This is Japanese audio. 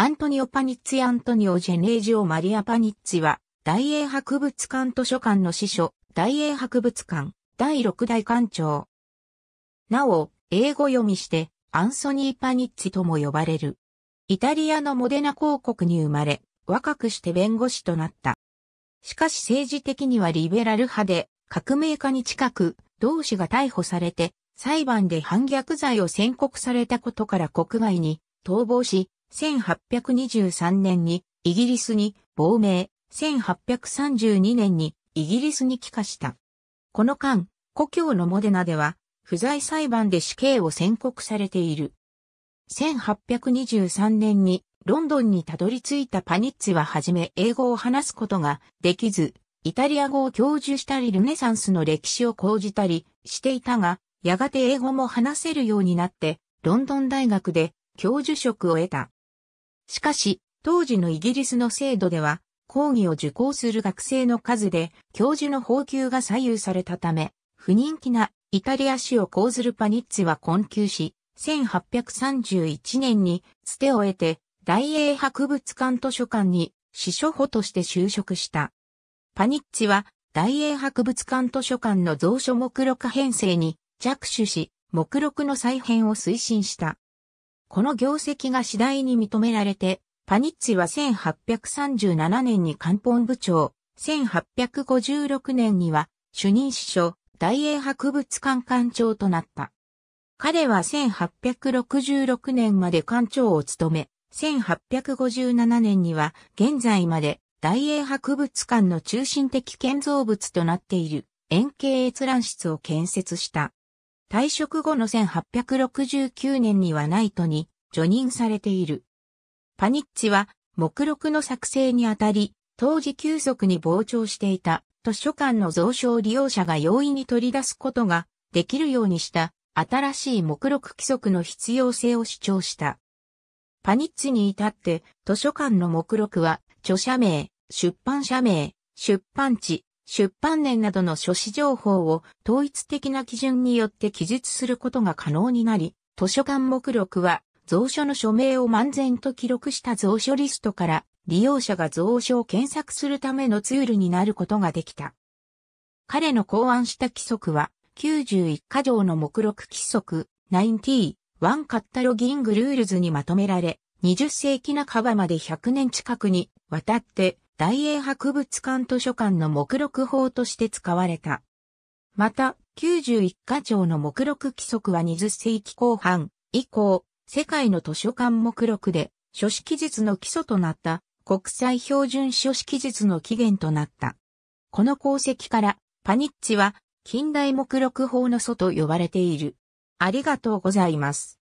アントニオ・パニッツィ・アントニオ・ジェネージオ・マリア・パニッツィは、大英博物館図書館の司書、大英博物館、第6代館長。なお、英語読みして、アンソニー・パニッツィとも呼ばれる。イタリアのモデナ公国に生まれ、若くして弁護士となった。しかし政治的にはリベラル派で、革命家に近く、同志が逮捕されて、裁判で反逆罪を宣告されたことから国外に逃亡し、1823年にイギリスに亡命、1832年にイギリスに帰化した。この間、故郷のモデナでは、不在裁判で死刑を宣告されている。1823年にロンドンにたどり着いたパニッツははじめ英語を話すことができず、イタリア語を教授したりルネサンスの歴史を講じたりしていたが、やがて英語も話せるようになって、ロンドン大学で教授職を得た。しかし、当時のイギリスの制度では、講義を受講する学生の数で、教授の報給が左右されたため、不人気なイタリア史を講ずるパニッツは困窮し、1831年に捨てを得て、大英博物館図書館に司書補として就職した。パニッチは大英博物館図書館の蔵書目録編成に着手し、目録の再編を推進した。この業績が次第に認められて、パニッツィは1837年に官本部長、1856年には主任司書、大英博物館館長となった。彼は1866年まで館長を務め、1857年には現在まで大英博物館の中心的建造物となっている円形閲覧室を建設した。退職後の1869年にはナイトに除任されている。パニッチは目録の作成にあたり、当時急速に膨張していた図書館の蔵書を利用者が容易に取り出すことができるようにした新しい目録規則の必要性を主張した。パニッチに至って図書館の目録は著者名、出版社名、出版地、出版年などの書誌情報を統一的な基準によって記述することが可能になり、図書館目録は蔵書の署名を漫然と記録した蔵書リストから利用者が蔵書を検索するためのツールになることができた。彼の考案した規則は91箇条の目録規則9 t 1カッタロギングルールズにまとめられ、20世紀半ばまで100年近くにわたって大英博物館図書館の目録法として使われた。また、91課長の目録規則は20世紀後半以降、世界の図書館目録で書式術の基礎となった国際標準書式術の起源となった。この功績からパニッチは近代目録法の祖と呼ばれている。ありがとうございます。